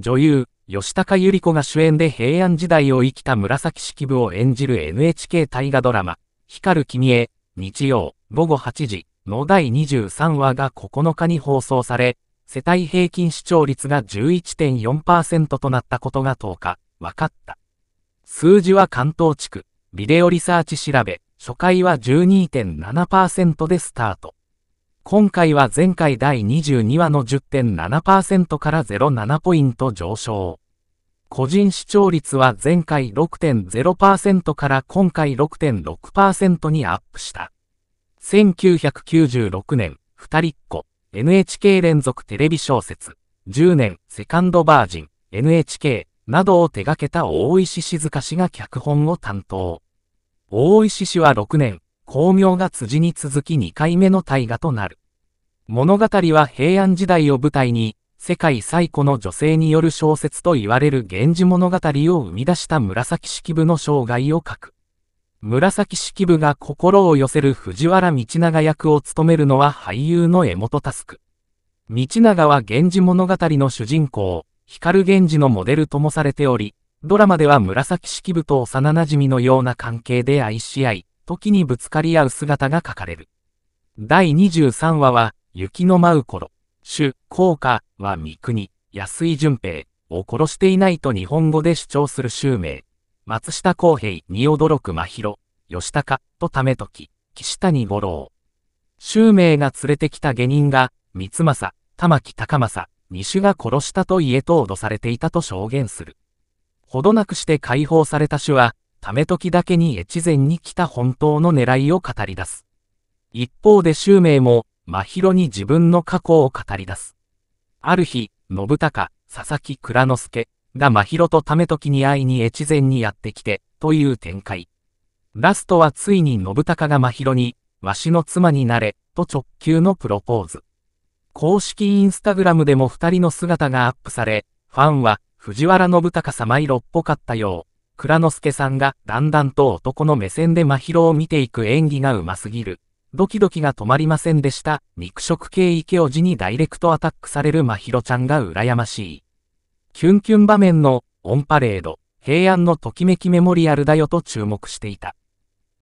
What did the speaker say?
女優、吉高由里子が主演で平安時代を生きた紫式部を演じる NHK 大河ドラマ、光る君へ、日曜午後8時の第23話が9日に放送され、世帯平均視聴率が11.4%となったことが10日、分かった。数字は関東地区、ビデオリサーチ調べ、初回は12.7%でスタート。今回は前回第22話の10.7%から07ポイント上昇。個人視聴率は前回6.0%から今回6.6%にアップした。1996年、二人っ子、NHK 連続テレビ小説、10年、セカンドバージン、NHK などを手掛けた大石静香氏が脚本を担当。大石氏は6年、光明が辻に続き2回目の大河となる。物語は平安時代を舞台に、世界最古の女性による小説と言われる源氏物語を生み出した紫式部の生涯を書く。紫式部が心を寄せる藤原道長役を務めるのは俳優の江本佑。道長は源氏物語の主人公、光源氏のモデルともされており、ドラマでは紫式部と幼馴染のような関係で愛し合い、時にぶつかり合う姿が書かれる。第23話は、雪の舞う頃、主、効果は三国、安井淳平を殺していないと日本語で主張する襲名、松下洸平に驚く真宙、吉高とたと時、岸谷五郎。襲名が連れてきた下人が、三政、玉木高政、二種が殺したと言えと脅されていたと証言する。ほどなくして解放された主は、ため時だけに越前に来た本当の狙いを語り出す。一方で襲名も、真宙に自分の過去を語り出す。ある日、信孝、佐々木蔵之介が真宙と為時に会いに越前にやってきて、という展開。ラストはついに信孝が真宙に、わしの妻になれ、と直球のプロポーズ。公式インスタグラムでも二人の姿がアップされ、ファンは、藤原信孝様色っぽかったよう。蔵之介さんがだんだんと男の目線で真宙を見ていく演技がうますぎる。ドキドキが止まりませんでした。肉食系イケオジにダイレクトアタックされる真宙ちゃんが羨ましい。キュンキュン場面のオンパレード、平安のときめきメモリアルだよと注目していた。